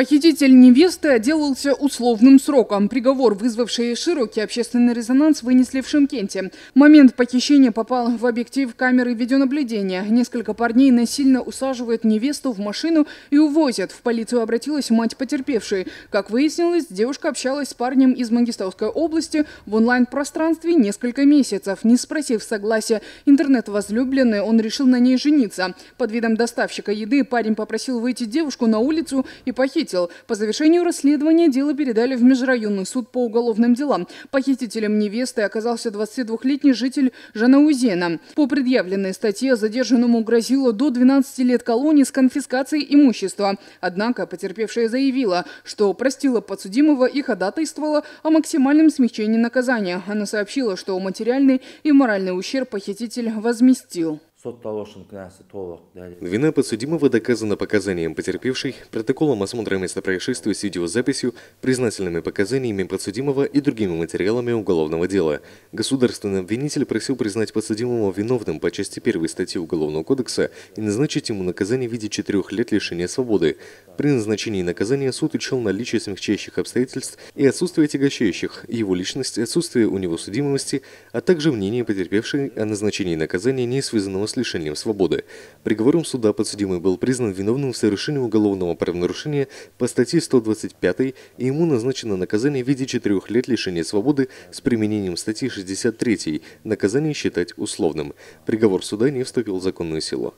Похититель невесты отделался условным сроком. Приговор, вызвавший широкий общественный резонанс, вынесли в Шимкенте. момент похищения попал в объектив камеры видеонаблюдения. Несколько парней насильно усаживают невесту в машину и увозят. В полицию обратилась мать потерпевшей. Как выяснилось, девушка общалась с парнем из Мангистауской области в онлайн-пространстве несколько месяцев. Не спросив согласия интернет-возлюбленной, он решил на ней жениться. Под видом доставщика еды парень попросил выйти девушку на улицу и похитить ответил. По завершению расследования дело передали в Межрайонный суд по уголовным делам. Похитителем невесты оказался 22-летний житель Жанаузена. По предъявленной статье задержанному грозило до 12 лет колонии с конфискацией имущества. Однако потерпевшая заявила, что простила подсудимого и ходатайствовала о максимальном смягчении наказания. Она сообщила, что материальный и моральный ущерб похититель возместил сот Вина подсудимого доказана показанием потерпевшей, протоколом осмотра места происшествия с видеозаписью, признательными показаниями подсудимого и другими материалами уголовного дела. Государственный обвинитель просил признать подсудимого виновным по части 1 статьи Уголовного кодекса и назначить ему наказание в виде четырех лет лишения свободы. При назначении наказания суд учел наличие смягчающих обстоятельств и отсутствие тягощающих, его личность, отсутствие у него судимости, а также мнение потерпевшей о назначении наказания, не связанного с лишением свободы. Приговором суда подсудимый был признан виновным в совершении уголовного правонарушения по статье 125 и ему назначено наказание в виде четырех лет лишения свободы с применением статьи 63. Наказание считать условным. Приговор суда не вступил в законную силу.